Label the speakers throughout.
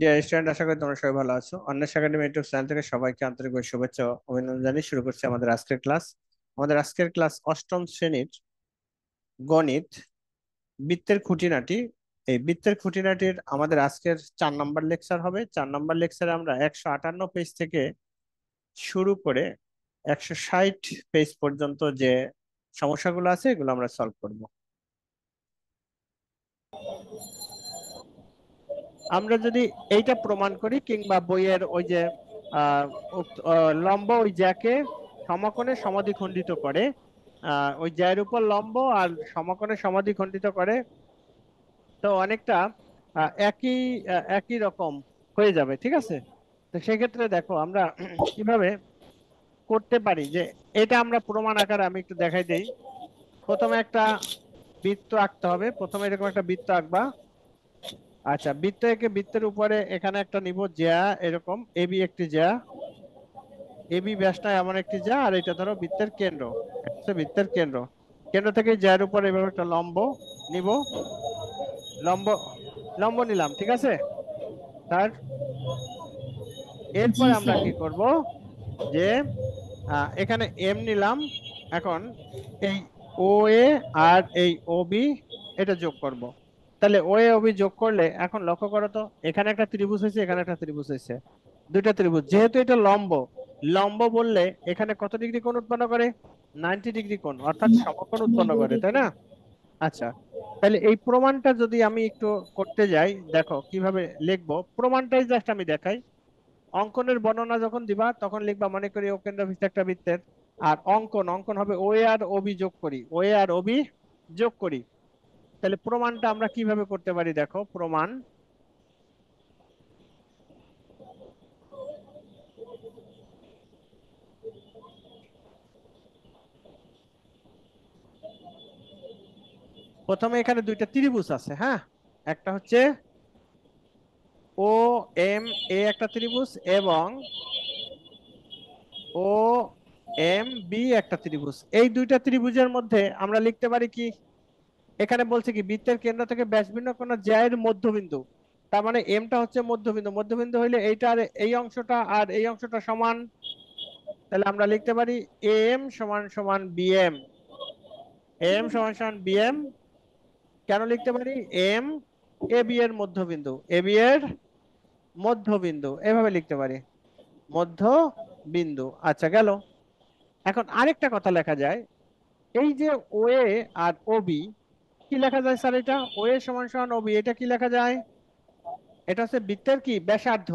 Speaker 1: Dear student আশা করি তোমরা সবাই ভালো আছো অন্বেষ একাডেমি ইউটিউব চ্যানেল থেকে সবাইকে আন্তরিক শুভেচ্ছা অভিনন্দন জানিয়ে শুরু করছি আমাদের আজকের ক্লাস আমাদের আজকের ক্লাস অষ্টম শ্রেণীর গণিত বৃত্তের খুঁটিনাটি এই বৃত্তের খুঁটিনাটির আমাদের আজকের চার নম্বর লেকচার হবে চার নম্বর লেকচারে আমরা একশো আটান্ন পেজ থেকে শুরু করে একশো ষাট পেজ পর্যন্ত যে সমস্যাগুলো আছে এগুলো আমরা সলভ করবো আমরা যদি এইটা প্রমাণ করি কিংবা বইয়ের ওই যে লম্ব ওই জ্যাকে সমকোণে সমাধিখণ্ডিত করে ওই জ্যায়ের উপর লম্ব আর সমকোণে সমাধি খণ্ডিত করে তো অনেকটা একই একই রকম হয়ে যাবে ঠিক আছে তো সেক্ষেত্রে দেখো আমরা কিভাবে করতে পারি যে এটা আমরা প্রমাণ আকারে আমি একটু দেখাই দিই প্রথমে একটা বৃত্ত আঁকতে হবে প্রথমে এরকম একটা বৃত্ত আঁকবা আচ্ছা বৃত্ত একে বৃত্তের উপরে এখানে একটা নিব জ্যা এরকম এবি একটি জ্যা এবি ব্যাসটা এমন একটি জ্যা আর এটা ধরো বৃত্তের কেন্দ্র বৃত্তের কেন্দ্র কেন্দ্র থেকে জ্যার উপরে এভাবে একটা লম্ব নিব লম্ব লম্ব নিলাম ঠিক আছে তার এরপর আমরা কি করব যে এখানে এম নিলাম এখন এই ও এ আর এই ও বি এটা যোগ করবো তাহলে ওয়ে অবি যোগ করলে এখন লক্ষ্য করো তো এখানে একটা ত্রিভুজ হয়েছে এখানে একটা ত্রিভুজ হয়েছে দুইটা ত্রিভুজ যেহেতু এটা লম্ব লম্ব বললে এখানে কত ডিগ্রি কোণ উৎপন্ন করে 90 ডিগ্রি কোণ অর্থাৎ সমকোণ উৎপন্ন করে তাই না আচ্ছা তাহলে এই প্রমাণটা যদি আমি একটু করতে যাই দেখো কিভাবে লিখব প্রমাণটাই জাস্ট আমি দেখাই অঙ্কনের বর্ণনা যখন দিবা তখন লিখবা মনে করি ও অঙ্কেন একটা বৃত্তের আর অঙ্কন অঙ্কন হবে ওয়ে আর ওবি যোগ করি ওয়ে আর ওবি যোগ করি তাহলে প্রমাণটা আমরা কিভাবে করতে পারি দেখো প্রমাণ প্রথমে এখানে দুইটা ত্রিভুজ আছে হ্যাঁ একটা হচ্ছে ও এম এ একটা ত্রিভুজ এবং ও এম বি একটা ত্রিভুজ এই দুইটা ত্রিভুজের মধ্যে আমরা লিখতে পারি কি এখানে বলছে কি বৃত্তের কেন্দ্র থেকে ব্যাস ভিন্ন কোন জ্যায়ের মধ্যবিন্দু তার মানে এমটা হচ্ছে মধ্যবিন্দু মধ্যবিন্দু হইলে এইটা আর এই অংশটা আর এই অংশটা সমান তাহলে আমরা লিখতে পারি এম সমান সমান বিএম এম সমান সমান বিএম কেন লিখতে পারি এম এ বি এর মধ্যবিন্দু এ বি এর মধ্যবিন্দু এভাবে লিখতে পারি মধ্যবিন্দু আচ্ছা গেল এখন আরেকটা কথা লেখা যায় এই যে ও এ আর ও বি কি লেখা যায় স্যার এটা ও এ সমান সমান ও বি এটা কি লেখা যায় এটা হচ্ছে বৃত্তের কি ব্যাসার্ধ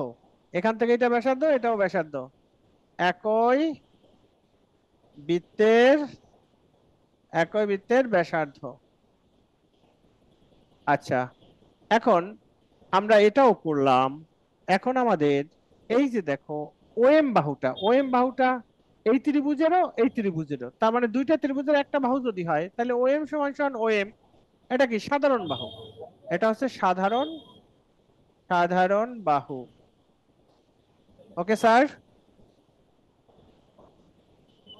Speaker 1: এখান থেকে এটা ব্যাসার্ধ এটাও ব্যাসার্ধ একই বৃত্তের একই বৃত্তের ব্যাসার্ধ আচ্ছা এখন আমরা এটাও করলাম এখন আমাদের এই যে দেখো ও এম বাহুটা ও এম বাহুটা এই ত্রিভুজেরও এই ত্রিভুজেরও তার মানে দুইটা ত্রিভুজের একটা বাহু যদি হয় তাহলে ও এম সমান সমান ও এম এটা কি সাধারণ বাহু এটা হচ্ছে সাধারণ সাধারণ বাহু ওকে স্যার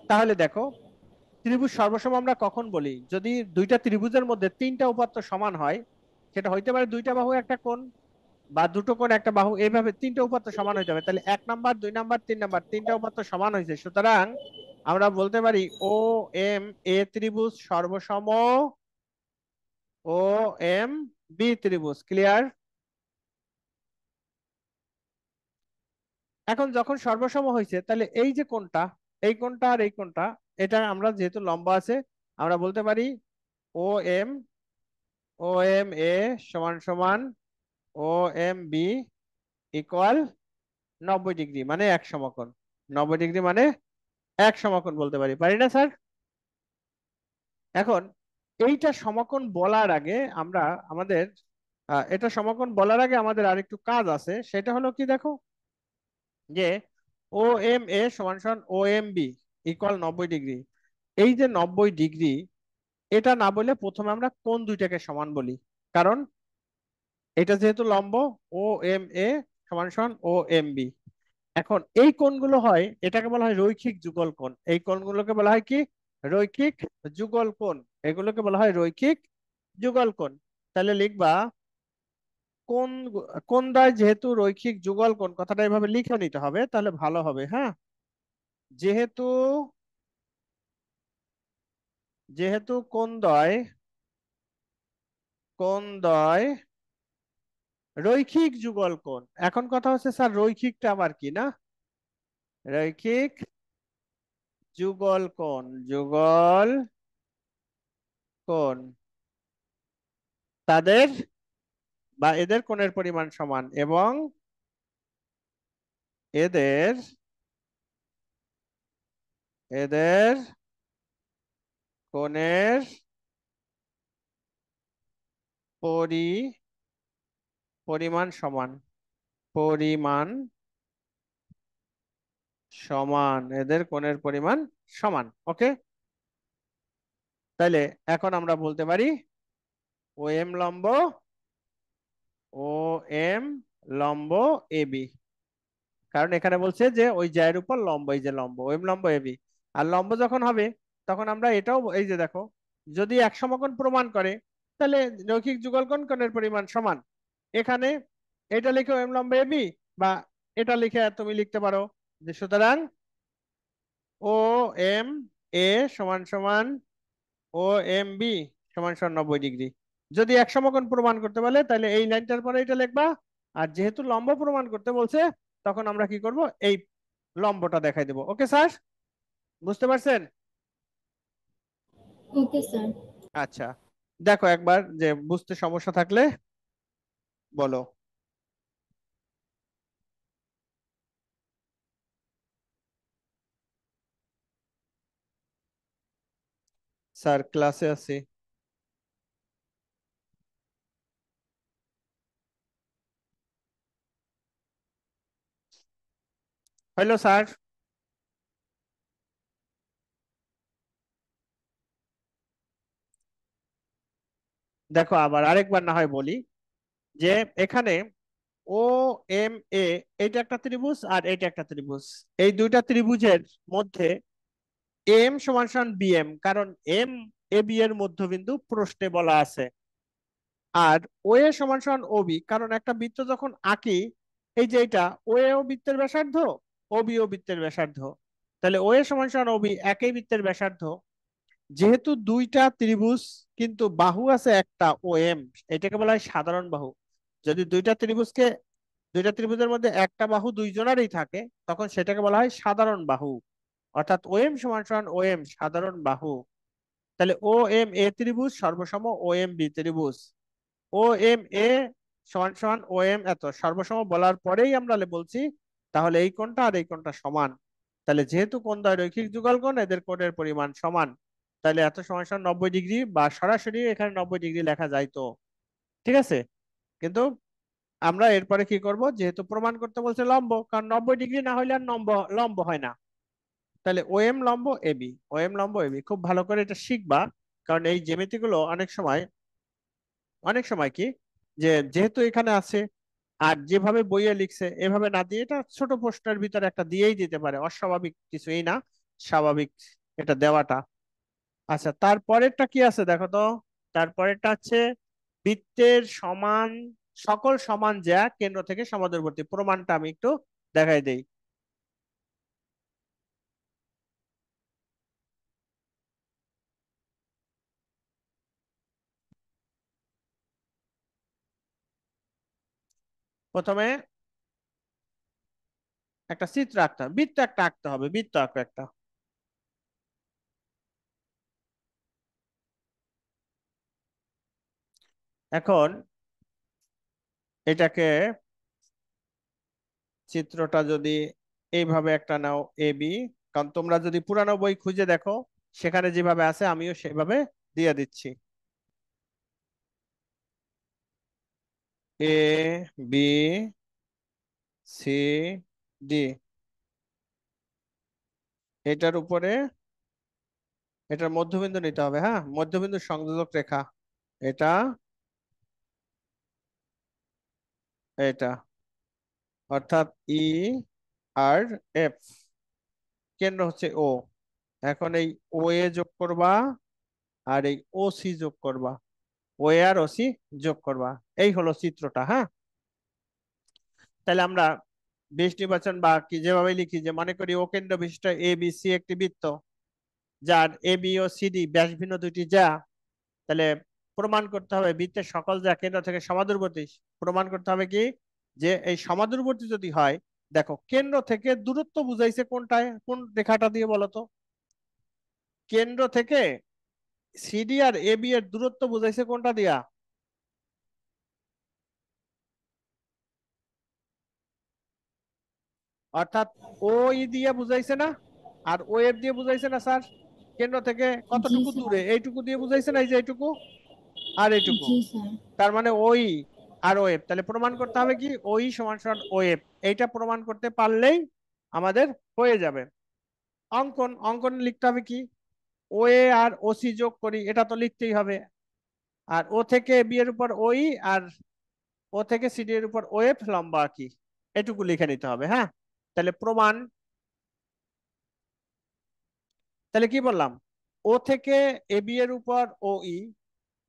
Speaker 1: তাহলে দেখো ত্রিভুজ সর্বসম আমরা কখন বলি যদি দুইটা ত্রিভুজের মধ্যে তিনটা উপাত্ত সমান হয় সেটা হইতে পারে দুইটা বাহু একটা কোণ বা দুটো কোণ একটা বাহু এইভাবে তিনটা উপাত্ত সমান হইতে হবে তাহলে এক নাম্বার দুই নাম্বার তিন নাম্বার তিনটা উপাত্ত সমান হয়েছে সুতরাং আমরা বলতে পারি ও এম এ ত্রিভুজ সর্বসম ও এম বি ত্রিভুজ ক্লিয়ার এখন যখন সর্বসম হয়েছে তাহলে এই যে কোনটা এই কোনটা আর এই কোনটা এটা আমরা যেহেতু লম্বা আছে আমরা বলতে পারি ও এম ও এম এ সমান সমান ও এম বি ইকুয়াল নব্বই ডিগ্রি মানে এক সমকোণ নব্বই ডিগ্রি মানে এক সমকোণ বলতে পারি পারি না স্যার এখন এইটা সমাকন বলার আগে আমরা আমাদের এটা সমাকন বলার আগে আমাদের আর একটু কাজ আছে সেটা হলো কি দেখো যে ও এম এ সমান সমান ও এম বি ইকুয়াল নব্বই ডিগ্রি এই যে নব্বই ডিগ্রি এটা না বলে প্রথমে আমরা কোন দুইটাকে সমান বলি কারণ এটা যেহেতু লম্ব ও এম এ সমান সমান ও এম বি এখন এই কোণগুলো হয় এটাকে বলা হয় রৈখিক যুগল কোণ এই কোণগুলোকে বলা হয় কি রৈখিক যুগল কোণ এগুলোকে বলা হয় রৈখিক যুগল কোণ তাহলে লিখবা কোন কোন দায় যেহেতু রৈখিক যুগল কোণ কথাটা এভাবে লিখে নিতে হবে তাহলে ভালো হবে হ্যাঁ যেহেতু যেহেতু কোন দয় কোন দয় রৈখিক যুগল কোণ এখন কথা হচ্ছে স্যার রৈখিকটা আবার কি না রৈখিক যুগল কোন যুগল কোন তাদের বা এদের কোণের পরিমাণ সমান এবং এদের এদের কোণের পরি পরিমাণ সমান পরিমাণ সমান এদের কোণের পরিমাণ সমান ওকে তাহলে এখন আমরা বলতে পারি ও এম লম্ব ও এম লম্ব বি কারণ এখানে বলছে যে ওই জায়ের উপর লম্ব এই যে লম্ব ওই লম্ব বি আর লম্ব যখন হবে তখন আমরা এটাও এই যে দেখো যদি এক সমকোণ প্রমাণ করে তাহলে রৈখিক যুগল কোন কোণের পরিমাণ সমান এখানে এটা লিখে এম লম্ব এ বি বা এটা লিখে তুমি লিখতে পারো যে সুতরাং ও এম এ সমান সমান ও এম বি সমান সমান নব্বই ডিগ্রি যদি এক সমকোণ প্রমাণ করতে বলে তাহলে এই লাইনটার পরে এটা লিখবা আর যেহেতু লম্ব প্রমাণ করতে বলছে তখন আমরা কি করব এই লম্বটা দেখাই দেব ওকে স্যার বুঝতে পারছেন আচ্ছা দেখো একবার যে বুঝতে সমস্যা থাকলে বলো স্যার ক্লাসে আছি হ্যালো স্যার দেখো আবার আরেকবার না হয় বলি যে এখানে ও এম এ এটা একটা ত্রিভুজ আর এটা একটা ত্রিভুজ এই দুইটা ত্রিভুজের মধ্যে এম সমান সমান এম কারণ এম এ বি এর মধ্যবিন্দু প্রশ্নে বলা আছে আর ও এ সমান সমান ও বি কারণ একটা বৃত্ত যখন আঁকি এই যে এটা ও এ ও বৃত্তের ব্যাসার্ধ ও বি ও বৃত্তের ব্যাসার্ধ তাহলে ও এ সমান সমান ও বি একই বৃত্তের ব্যাসার্ধ যেহেতু দুইটা ত্রিভুজ কিন্তু বাহু আছে একটা ও এম এটাকে বলা হয় সাধারণ বাহু যদি দুইটা ত্রিভুজকে দুইটা ত্রিভুজের মধ্যে একটা বাহু দুইজনারই থাকে তখন সেটাকে বলা হয় সাধারণ বাহু অর্থাৎ ও এম সমান সমান ও এম সাধারণ বাহু তাহলে ও এম এ ত্রিভুজ সর্বসম ও এম বি ত্রিভুজ ও এম এ সমান সমান ও এম এত সর্বসম বলার পরেই আমরা বলছি তাহলে এই কোনটা আর এই কোনটা সমান তাহলে যেহেতু কোন দ্বয় রৈখিক যুগল কোণ এদের কোণের পরিমাণ সমান তাহলে এত সমান সমান নব্বই ডিগ্রি বা সরাসরি এখানে নব্বই ডিগ্রি লেখা যায় তো ঠিক আছে কিন্তু আমরা এরপরে কি করব যেহেতু প্রমাণ করতে বলছে লম্ব কারণ নব্বই ডিগ্রি না হইলে আর লম্ব হয় না তাহলে ও এম লম্ব এবি ও এম লম্ব এবি খুব ভালো করে এটা শিখবা কারণ এই জ্যামিতিগুলো অনেক সময় অনেক সময় কি যে যেহেতু এখানে আছে আর যেভাবে বইয়ে লিখছে এভাবে না দিয়ে এটা ছোট প্রশ্নের ভিতরে একটা দিয়েই দিতে পারে অস্বাভাবিক কিছুই না স্বাভাবিক এটা দেওয়াটা আচ্ছা তারপরেরটা কি আছে দেখো তো তারপরেরটা আছে বৃত্তের সমান সকল সমান যা কেন্দ্র থেকে সমাদূরবর্তী প্রমাণটা আমি একটু দেখাই দেই প্রথমে একটা চিত্র আঁকতে হবে বৃত্ত একটা আঁকতে হবে বৃত্ত আঁকো একটা এখন এটাকে চিত্রটা যদি এইভাবে একটা নাও এ বি কারণ তোমরা যদি পুরানো বই খুঁজে দেখো সেখানে যেভাবে আছে আমিও সেভাবে দিয়ে দিচ্ছি এ বি সি ডি এটার উপরে এটার মধ্যবিন্দু নিতে হবে হ্যাঁ মধ্যবিন্দু সংযোজক রেখা এটা এটা অর্থাৎ ই আর এফ কেন্দ্র হচ্ছে ও এখন এই ও এ যোগ করবা আর এই ও সি যোগ করবা ওয়ার ও সি যোগ করবা এই হলো চিত্রটা হ্যাঁ তাহলে আমরা বৃষ্টি নির্বাচন বা কি যেভাবে লিখি যে মনে করি ও কেন্দ্র বিশিষ্ট এ বি সি একটি বৃত্ত যার এ বি ও সিডি ব্যাস ভিন্ন দুটি যা তাহলে প্রমাণ করতে হবে বৃত্তের সকল যা কেন্দ্র থেকে সমাদূরবর্তী প্রমাণ করতে হবে কি যে এই সমাদূরবর্তী যদি হয় দেখো কেন্দ্র থেকে দূরত্ব বুঝাইছে কোনটায় কোন রেখাটা দিয়ে বলতো কেন্দ্র থেকে সিডি আর এবি এর দূরত্ব বুঝাইছে কোনটা দিয়া অর্থাৎ ও ই e দিয়ে বুঝাইছে না আর ও এফ দিয়ে বুঝাইছে না স্যার কেন্দ্র থেকে কতটুকু দূরে এইটুকু দিয়ে বুঝাইছে না এই যে এইটুকু আর এইটুকু তার মানে ওই e আর ও এফ তাহলে প্রমাণ করতে হবে কি ওই e সমান সমান ও এফ এইটা প্রমাণ করতে পারলেই আমাদের হয়ে যাবে অঙ্কন অঙ্কন লিখতে হবে কি ও এ আর ওসি যোগ করি এটা তো লিখতেই হবে আর ও থেকে বি এর উপর ওই e আর ও থেকে সিডি এর উপর ও এফ লম্বা কি এটুকু লিখে নিতে হবে হ্যাঁ তাহলে প্রমাণ তাহলে কি বললাম ও থেকে এ বি এর উপর ও ই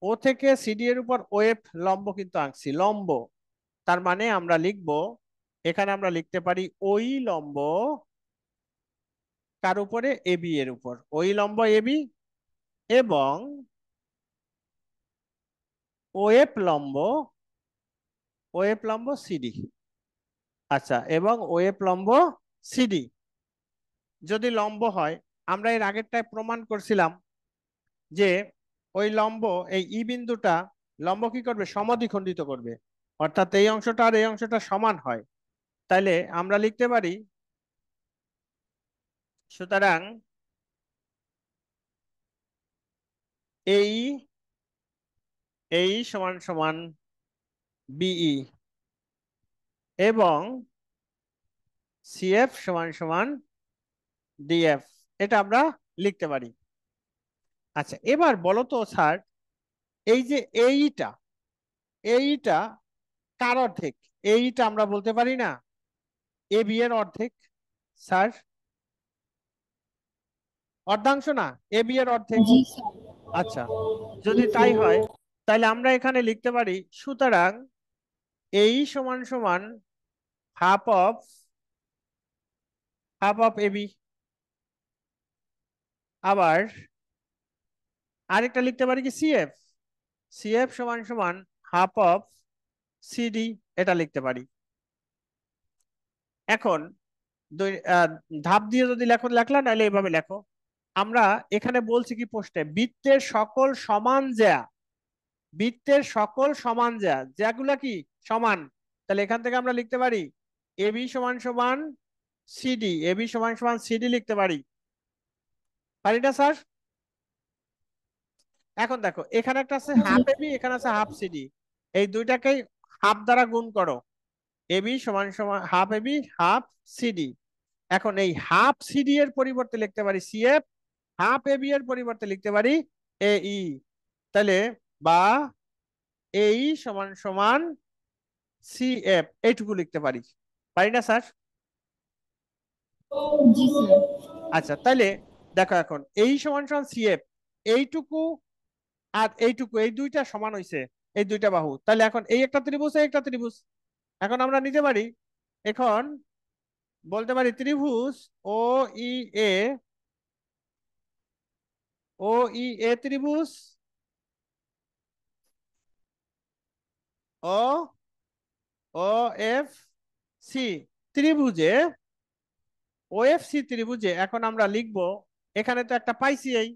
Speaker 1: ও থেকে সিডি এর উপর ও এফ লম্ব কিন্তু আঁকছি লম্ব তার মানে আমরা লিখব এখানে আমরা লিখতে পারি ওই e লম্ব কার উপরে এবি এর উপর ওই লম্ব এবি এবং ওয়েব লম্ব ওয়েব লম্ব সিডি আচ্ছা এবং ওয়েব লম্ব সিডি যদি লম্ব হয় আমরা এর আগেরটায় প্রমাণ করছিলাম যে ওই লম্ব এই ই বিন্দুটা লম্ব কি করবে সমাধিখণ্ডিত করবে অর্থাৎ এই অংশটা আর এই অংশটা সমান হয় তাইলে আমরা লিখতে পারি সুতরাং এই এই সমান সমান বিই এবং সিএফ সমান সমান ডিএফ এটা আমরা লিখতে পারি আচ্ছা এবার বলো তো স্যার এই যে এইটা এইটা কার অর্ধেক এইটা আমরা বলতে পারি না এ বি এর অর্ধেক স্যার অর্ধাংশ না এ বি এর অর্ধে আচ্ছা যদি তাই হয় তাহলে আমরা এখানে লিখতে পারি সুতরাং এই সমান সমান half of half of A B আবার আরেকটা লিখতে পারি কি সিএফ সিএফ সমান সমান হাফ অফ সিডি এটা লিখতে পারি এখন দুই ধাপ দিয়ে যদি লেখো লেখলা নাহলে এইভাবে লেখো আমরা এখানে বলছি কি প্রশ্নে বৃত্তের সকল সমান যা বৃত্তের সকল সমান যা যাগুলা কি সমান তাহলে এখান থেকে আমরা লিখতে পারি এবি সমান সমান সিডি এবি সমান সমান সিডি লিখতে পারি পারি না স্যার এখন দেখো এখানে একটা আছে হাফ এবি এখানে আছে হাফ সিডি এই দুইটাকে হাফ দ্বারা গুণ করো এবি সমান সমান হাফ এবি হাফ সিডি এখন এই হাফ সিডি এর পরিবর্তে লিখতে পারি সিএফ হাফ এ বি এর পরিবর্তে লিখতে পারি এ ই e. তাহলে বা এই e সমান সমান সি এফ এইটুকু লিখতে পারি পারি না স্যার আচ্ছা তাহলে দেখো এখন এই e সমান সমান সি এফ এইটুকু আর এইটুকু এই দুইটা সমান হয়েছে এই দুইটা বাহু তাহলে এখন এই একটা ত্রিভুজ এই একটা ত্রিভুজ এখন আমরা নিতে পারি এখন বলতে পারি ত্রিভুজ ও E A O E A ত্রিভুজ ও ও এফ সি ত্রিভুজে ও এফ সি ত্রিভুজে এখন আমরা লিখব এখানে তো একটা পাইছি এই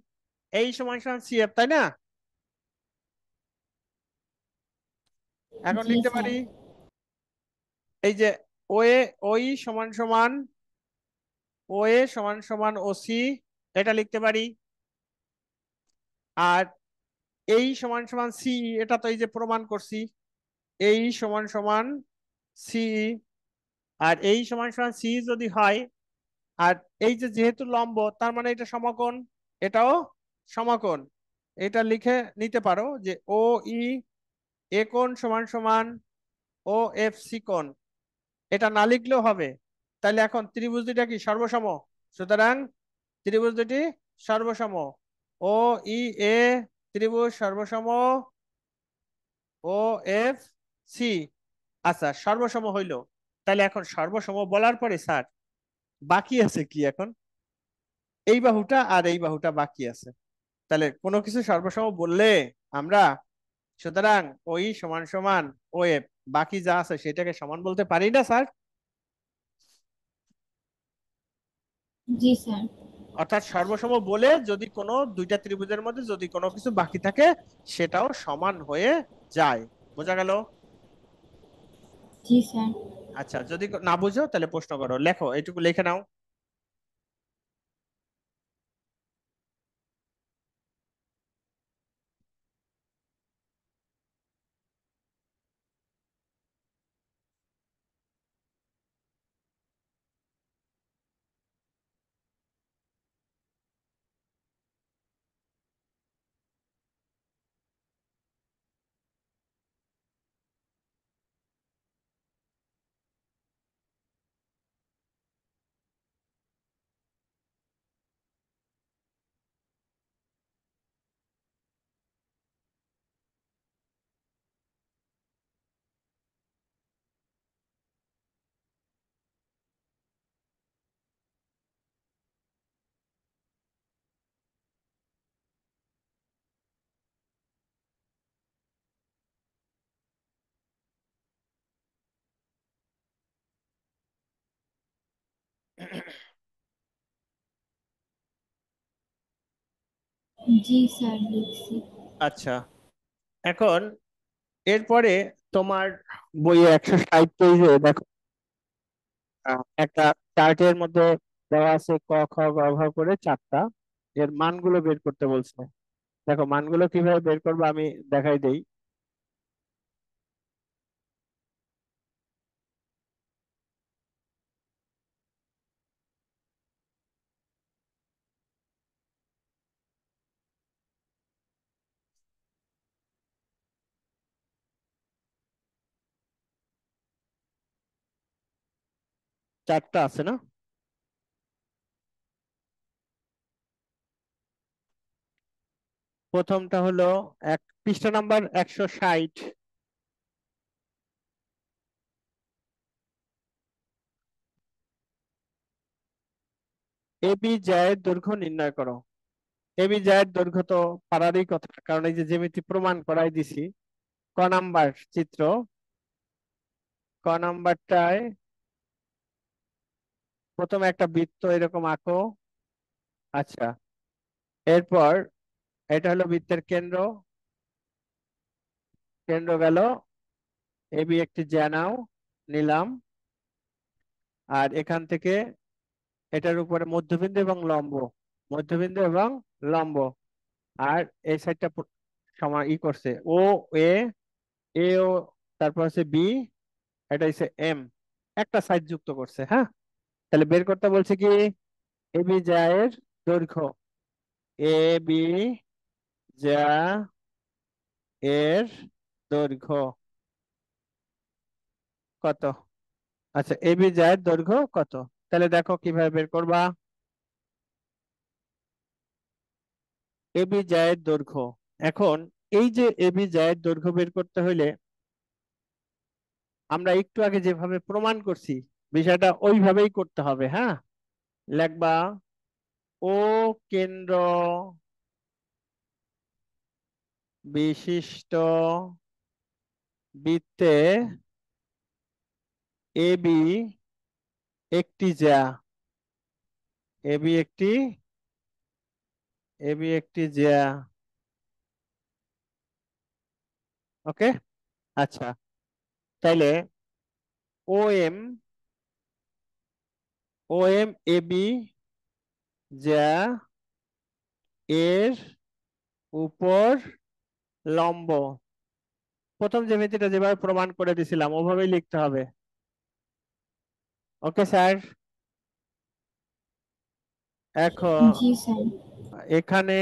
Speaker 1: এই সমান সমান সি এফ তাই না
Speaker 2: এখন লিখতে পারি
Speaker 1: এই যে ও এ ওই সমান সমান ও এ সমান সমান ও সি এটা লিখতে পারি আর এই সমান সমান সি এটা তো এই যে প্রমাণ করছি এই সমান সমান সি আর এই সমান সমান সি যদি হয় আর এই যে যেহেতু লম্ব তার মানে এটা সমকোণ এটাও সমকোণ এটা লিখে নিতে পারো যে ও ই এ কোণ সমান সমান ও এফ সি কোণ এটা না লিখলেও হবে তাহলে এখন ত্রিভুজ দুটা কি সর্বসম সুতরাং ত্রিভুজ দুটি সর্বসম ও ই এ ত্রিভুজ সর্বসম ও এফ সি আচ্ছা সর্বসম হইল তাহলে এখন সর্বসম বলার পরে স্যার বাকি আছে কি এখন এই বাহুটা আর এই বাহুটা বাকি আছে তাহলে কোনো কিছু সর্বসম বললে আমরা সুতরাং ওই সমান সমান ও এফ বাকি যা আছে সেটাকে সমান বলতে পারি না স্যার জি স্যার অর্থাৎ সর্বসম বলে যদি কোনো দুইটা ত্রিভুজের মধ্যে যদি কোনো কিছু বাকি থাকে সেটাও সমান হয়ে যায় বোঝা গেল আচ্ছা যদি না বুঝো তাহলে প্রশ্ন করো লেখো এইটুকু লিখে নাও জি স্যার লিখছি আচ্ছা এখন এরপরে তোমার বইয়ে একশো ষাট পেজে দেখো একটা চার্টের মধ্যে দেওয়া আছে ক খ গ ঘ করে চারটা এর মানগুলো বের করতে বলছে দেখো মানগুলো কিভাবে বের করবো আমি দেখাই দেই চারটা আছে না প্রথমটা হলো এক পৃষ্ঠা নাম্বার একশো ষাট এবি জায়ের দৈর্ঘ্য নির্ণয় করো এবি জায়ের দৈর্ঘ্য তো পারারই কথা কারণ এই যে জ্যামিতি প্রমাণ করাই দিছি ক নাম্বার চিত্র ক নাম্বারটায় প্রথমে একটা বৃত্ত এরকম আঁকো আচ্ছা এরপর এটা হলো বৃত্তের কেন্দ্র কেন্দ্র গেল এবি একটি জানাও নিলাম আর এখান থেকে এটার উপরে মধ্যবিন্দু এবং লম্ব মধ্যবিন্দু এবং লম্ব আর এই সাইডটা সময় ই করছে ও এ ও তারপর আছে বি এটা হচ্ছে এম একটা সাইড যুক্ত করছে হ্যাঁ তাহলে বের করতে বলছে কি এ বি যা এর দৈর্ঘ্য এ বি যা এর দৈর্ঘ্য কত আচ্ছা এ বি যা এর দৈর্ঘ্য কত তাহলে দেখো কিভাবে বের করবা এ বি যা এর দৈর্ঘ্য এখন এই যে এ বি যা এর দৈর্ঘ্য বের করতে হইলে আমরা একটু আগে যেভাবে প্রমাণ করছি বিষয়টা ওইভাবেই করতে হবে হ্যাঁ লেখবা ও কেন্দ্র বিশিষ্ট বৃত্তে এবি একটি যা এবি একটি এবি একটি যা ওকে আচ্ছা তাইলে O M O M A B যা এর উপর লম্ব প্রথম যে ভিত্তিটা যেভাবে প্রমাণ করে দিছিলাম ওভাবেই লিখতে হবে ওকে স্যার এখন এখানে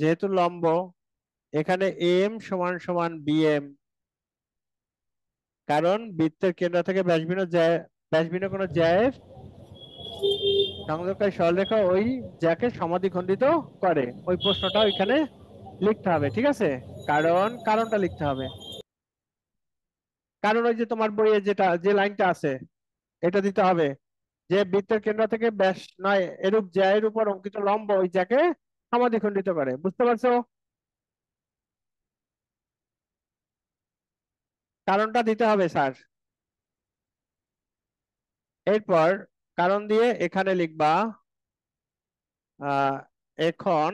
Speaker 1: যেহেতু লম্ব এখানে এম সমান সমান বিএম কারণ বৃত্তের কেন্দ্র থেকে ব্যাসবিন্ন ব্যাসবিন্ন কোনো জ্যায়ের সংযোগকারী সরলরেখা ওই যাকে সমাধি সমাধিখণ্ডিত করে ওই প্রশ্নটা ওইখানে লিখতে হবে ঠিক আছে কারণ কারণটা লিখতে হবে কারণ ওই যে তোমার বইয়ে যেটা যে লাইনটা আছে এটা দিতে হবে যে বৃত্তের কেন্দ্র থেকে ব্যাস নয় এরূপ জ্যায়ের উপর অঙ্কিত লম্ব ওই যাকে সমাধি সমাধিখণ্ডিত করে বুঝতে পারছো কারণটা দিতে হবে স্যার এরপর কারণ দিয়ে এখানে লিখবা এখন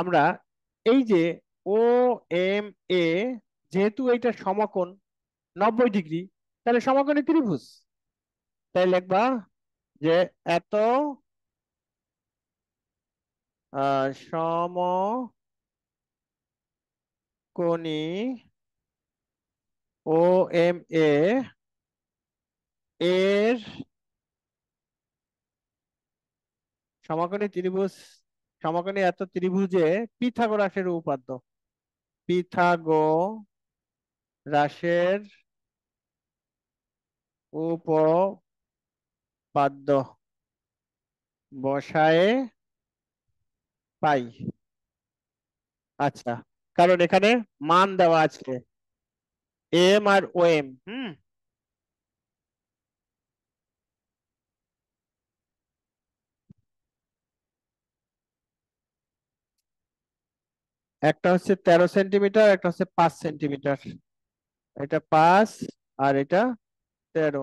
Speaker 1: আমরা এই যে ও এম এ যেহেতু এইটা সমকোণ নব্বই ডিগ্রি তাহলে সমকোণে ত্রিভুজ তাই লিখবা যে এত সমকোণী ও এম এ এর সমাকনী ত্রিভুজ সমাকনী এত ত্রিভুজে পিথাগো রাশের উপাদ্য রাশের উপপাদ্য বসায়ে পাই আচ্ছা কারণ এখানে মান দেওয়া আছে এম আর ও এম হুম একটা হচ্ছে তেরো সেন্টিমিটার একটা হচ্ছে পাঁচ সেন্টিমিটার এটা পাঁচ আর এটা তেরো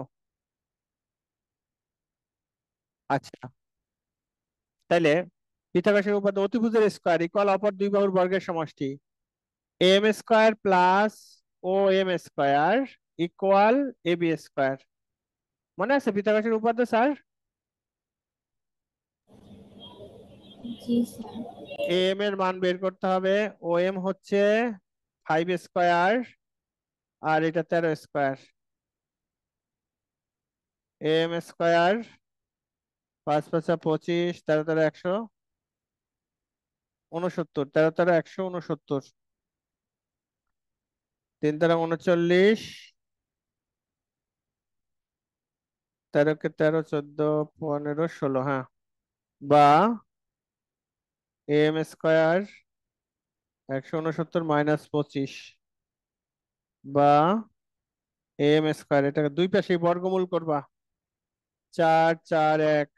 Speaker 1: আচ্ছা তাহলে পিথাগোরাসের উপপাদ্য অতিভুজের স্কয়ার ইকুয়াল অপর দুই বাহুর বর্গের সমষ্টি M square plus O M square equal A B square মনে আছে পিথাগোরাসের উপপাদ্য স্যার জি স্যার এম এর মান বের করতে হবে ও এম হচ্ছে ফাইভ স্কোয়ার আর এটা তেরো স্কোয়ার এম স্কোয়ার পাঁচ পাঁচা পঁচিশ তেরো তেরো একশো উনসত্তর তেরো তেরো একশো উনসত্তর তিন তেরো উনচল্লিশ তেরো কে তেরো চোদ্দ পনেরো ষোলো হ্যাঁ বা এম স্কোয়ার একশো উনসত্তর মাইনাস পঁচিশ বা এম স্কোয়ার এটাকে দুই পাশে বর্গমূল করবা চার চার এক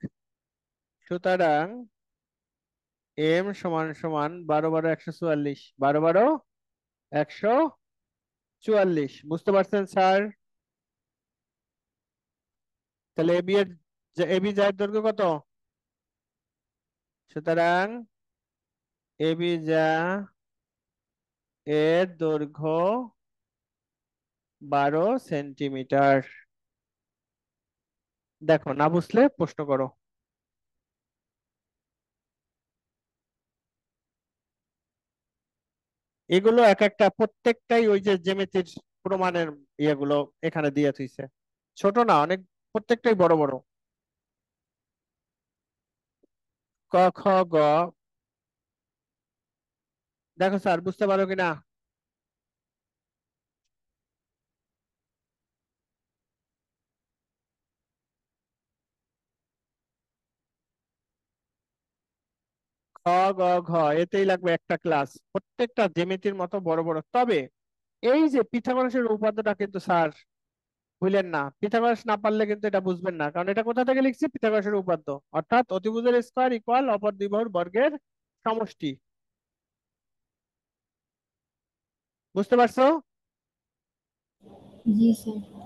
Speaker 1: সুতরাং এম সমান সমান বারো বারো একশো চুয়াল্লিশ বারো বারো একশো চুয়াল্লিশ বুঝতে পারছেন স্যার তাহলে এ বি এর বি যায়ের দৈর্ঘ্য কত সুতরাং এবি যা এর দৈর্ঘ্য বারো সেন্টিমিটার দেখো না বুঝলে প্রশ্ন করো এগুলো এক একটা প্রত্যেকটাই ওই যে জ্যামিতির প্রমাণের ইয়েগুলো এখানে দিয়ে থুইছে ছোট না অনেক প্রত্যেকটাই বড় বড় ক খ গ দেখো স্যার বুঝতে পারো কিনা খ গ ঘ এতেই লাগবে একটা ক্লাস প্রত্যেকটা জ্যামিতির মতো বড় বড় তবে এই যে পিথাগোরাসের উপাদানটা কিন্তু স্যার ভুলেন না পিথাগোরাস না পারলে কিন্তু এটা বুঝবেন না কারণ এটা কোথা থেকে লিখছি পিথাগোরাসের উপাদ্য অর্থাৎ অতিভুজের স্কয়ার ইকুয়াল অপর দ্বিবাহুর বর্গের সমষ্টি বুঝতে পারছো জি স্যার